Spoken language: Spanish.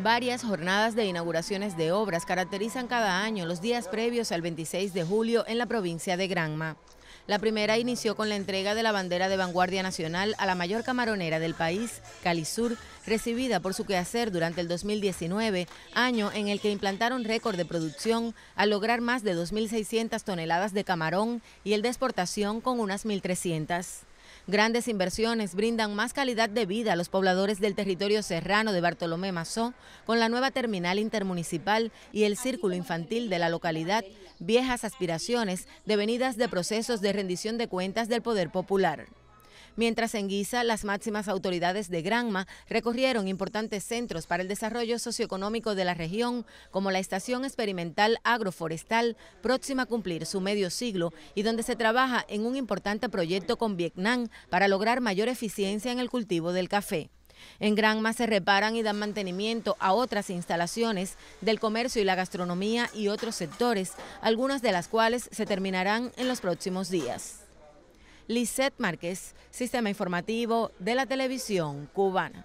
Varias jornadas de inauguraciones de obras caracterizan cada año los días previos al 26 de julio en la provincia de Granma. La primera inició con la entrega de la bandera de vanguardia nacional a la mayor camaronera del país, Calisur, recibida por su quehacer durante el 2019, año en el que implantaron récord de producción al lograr más de 2.600 toneladas de camarón y el de exportación con unas 1.300. Grandes inversiones brindan más calidad de vida a los pobladores del territorio serrano de Bartolomé Mazó con la nueva terminal intermunicipal y el círculo infantil de la localidad, viejas aspiraciones devenidas de procesos de rendición de cuentas del Poder Popular. Mientras en Guisa, las máximas autoridades de Granma recorrieron importantes centros para el desarrollo socioeconómico de la región, como la Estación Experimental Agroforestal, próxima a cumplir su medio siglo y donde se trabaja en un importante proyecto con Vietnam para lograr mayor eficiencia en el cultivo del café. En Granma se reparan y dan mantenimiento a otras instalaciones del comercio y la gastronomía y otros sectores, algunas de las cuales se terminarán en los próximos días. Lisette Márquez, Sistema Informativo de la Televisión Cubana.